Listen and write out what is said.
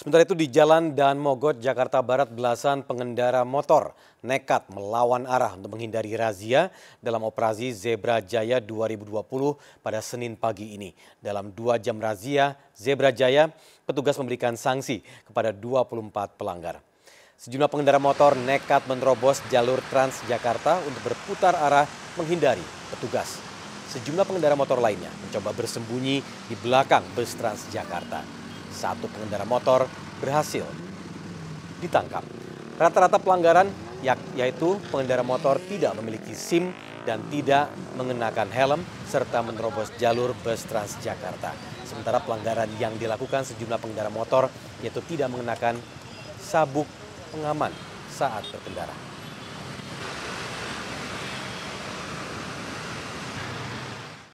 Sementara itu di Jalan Dan Mogot, Jakarta Barat, belasan pengendara motor nekat melawan arah untuk menghindari razia dalam operasi Zebra Jaya 2020 pada Senin pagi ini. Dalam dua jam razia Zebra Jaya, petugas memberikan sanksi kepada 24 pelanggar. Sejumlah pengendara motor nekat menerobos jalur Trans Jakarta untuk berputar arah menghindari petugas. Sejumlah pengendara motor lainnya mencoba bersembunyi di belakang bus Trans Jakarta satu pengendara motor berhasil ditangkap. Rata-rata pelanggaran yaitu pengendara motor tidak memiliki SIM dan tidak mengenakan helm serta menerobos jalur bus Transjakarta. Sementara pelanggaran yang dilakukan sejumlah pengendara motor yaitu tidak mengenakan sabuk pengaman saat berkendara.